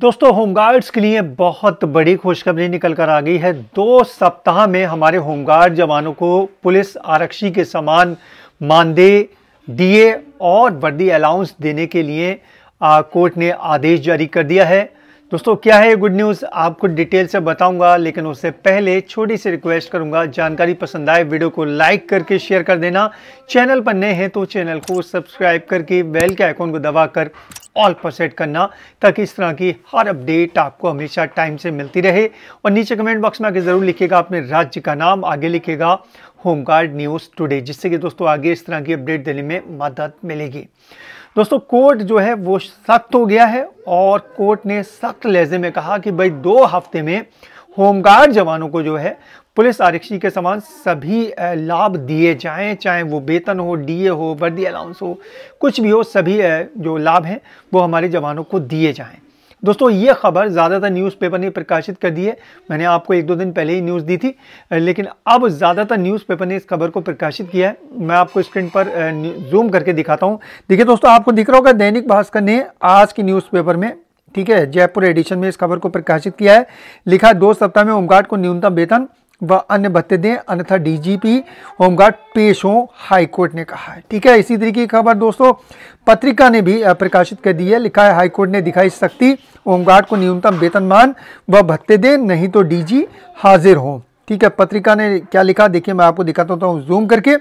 दोस्तों होमगार्ड्स के लिए बहुत बड़ी खुशखबरी निकल कर आ गई है दो सप्ताह में हमारे होमगार्ड जवानों को पुलिस आरक्षी के समान मानदेय दिए और वर्दी अलाउंस देने के लिए आ, कोर्ट ने आदेश जारी कर दिया है दोस्तों क्या है गुड न्यूज़ आपको डिटेल से बताऊंगा लेकिन उससे पहले छोटी सी रिक्वेस्ट करूंगा जानकारी पसंद आए वीडियो को लाइक करके शेयर कर देना चैनल पर नए हैं तो चैनल को सब्सक्राइब करके बेल के आइकॉन को दबाकर ऑल पर सेट करना ताकि इस तरह की हर अपडेट आपको हमेशा टाइम से मिलती रहे और नीचे कमेंट बॉक्स में आगे ज़रूर लिखिएगा अपने राज्य का नाम आगे लिखिएगा होम गार्ड न्यूज़ टुडे जिससे कि दोस्तों आगे इस तरह की अपडेट देने में मदद मिलेगी दोस्तों कोर्ट जो है वो सख्त हो गया है और कोर्ट ने सख्त लहजे में कहा कि भाई दो हफ्ते में होमगार्ड जवानों को जो है पुलिस आरक्षी के समान सभी लाभ दिए जाएं चाहे वो वेतन हो डीए हो वर्दी अलाउंस हो कुछ भी हो सभी जो लाभ हैं वो हमारे जवानों को दिए जाएं दोस्तों ये खबर ज़्यादातर न्यूज़पेपर ने प्रकाशित कर दी है मैंने आपको एक दो दिन पहले ही न्यूज़ दी थी लेकिन अब ज़्यादातर न्यूज़पेपर ने इस खबर को प्रकाशित किया है मैं आपको स्क्रीन पर जूम करके दिखाता हूँ देखिए दोस्तों आपको दिख रहा होगा दैनिक भास्कर ने आज की न्यूज़पेपर में ठीक है जयपुर एडिशन में इस खबर को प्रकाशित किया है लिखा दो सप्ताह में होमगार्ड को न्यूनतम वेतन व अन्य भत्ते दें अन्यथा डीजीपी होमगार्ड पेश हो हाईकोर्ट ने कहा है ठीक है इसी तरीके की खबर दोस्तों पत्रिका ने भी प्रकाशित कर दी है लिखा है हाईकोर्ट ने दिखाई सख्ती होमगार्ड को न्यूनतम वेतन मान व भत्ते दें नहीं तो डीजी हाजिर हो ठीक है पत्रिका ने क्या लिखा देखिए मैं आपको दिखाता हूँ जूम तो करके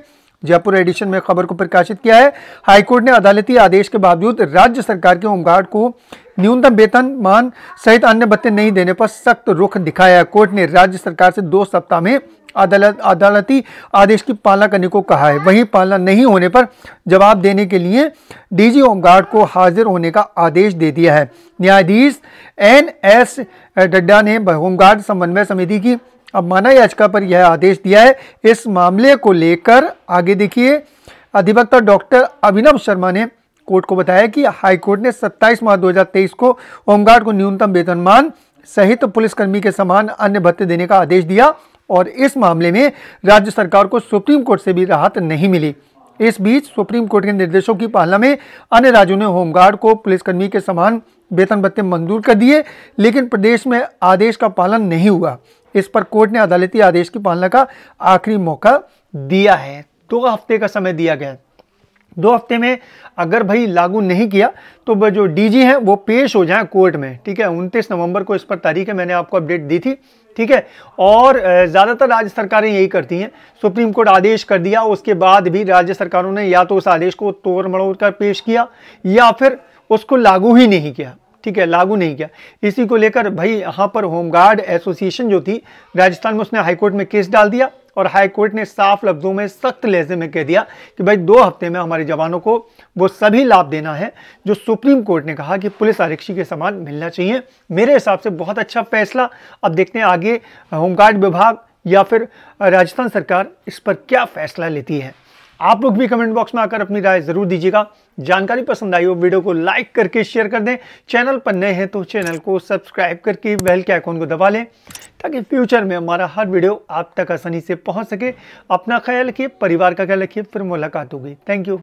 जयपुर एडिशन में खबर को प्रकाशित किया है हाईकोर्ट ने अदालती आदेश के बावजूद राज्य सरकार के होमगार्ड को न्यूनतम वेतन मान सहित अन्य भत्ते नहीं देने पर सख्त रुख दिखाया कोर्ट ने राज्य सरकार से दो सप्ताह में अदालत अदालती आदेश की पालना करने को कहा है वहीं पालना नहीं होने पर जवाब देने के लिए डीजी होमगार्ड को हाजिर होने का आदेश दे दिया है न्यायाधीश एन एस डड्डा ने होमगार्ड समन्वय समिति की माना याचिका पर यह आदेश दिया है इस मामले को लेकर आगे देखिए अधिवक्ता डॉक्टर अभिनव शर्मा ने कोर्ट को बताया कि हाईकोर्ट ने 27 मार्च 2023 को होमगार्ड को न्यूनतम वेतनमान सहित पुलिसकर्मी के समान अन्य भत्ते देने का आदेश दिया और इस मामले में राज्य सरकार को सुप्रीम कोर्ट से भी राहत नहीं मिली इस बीच सुप्रीम कोर्ट के निर्देशों की पालना में अन्य राज्यों ने होमगार्ड को पुलिसकर्मी के समान वेतन भत्ते मंजूर कर दिए लेकिन प्रदेश में आदेश का पालन नहीं हुआ इस पर कोर्ट ने अदालती आदेश की पालना का आखिरी मौका दिया है दो हफ्ते का समय दिया गया दो हफ्ते में अगर भाई लागू नहीं किया तो जो डीजी हैं वो पेश हो जाएं कोर्ट में ठीक है उनतीस नवंबर को इस पर तारीख है मैंने आपको अपडेट दी थी ठीक है और ज़्यादातर राज्य सरकारें यही करती हैं सुप्रीम कोर्ट आदेश कर दिया उसके बाद भी राज्य सरकारों ने या तो उस आदेश को तोड़ मड़ोड़ कर पेश किया या फिर उसको लागू ही नहीं किया ठीक है लागू नहीं किया इसी को लेकर भाई यहाँ पर होमगार्ड एसोसिएशन जो थी राजस्थान में उसने हाईकोर्ट में केस डाल दिया और हाई कोर्ट ने साफ लफ्जों में सख्त लहजे में कह दिया कि भाई दो हफ्ते में हमारे जवानों को वो सभी लाभ देना है जो सुप्रीम कोर्ट ने कहा कि पुलिस आरक्षी के समान मिलना चाहिए मेरे हिसाब से बहुत अच्छा फैसला अब देखते हैं आगे होमगार्ड विभाग या फिर राजस्थान सरकार इस पर क्या फैसला लेती है आप लोग भी कमेंट बॉक्स में आकर अपनी राय जरूर दीजिएगा जानकारी पसंद आई हो वीडियो को लाइक करके शेयर कर दें चैनल पर नए हैं तो चैनल को सब्सक्राइब करके बेल के आइकॉन को दबा लें ताकि फ्यूचर में हमारा हर वीडियो आप तक आसानी से पहुंच सके अपना ख्याल रखिए परिवार का ख्याल रखिए फिर मुलाकात होगी थैंक यू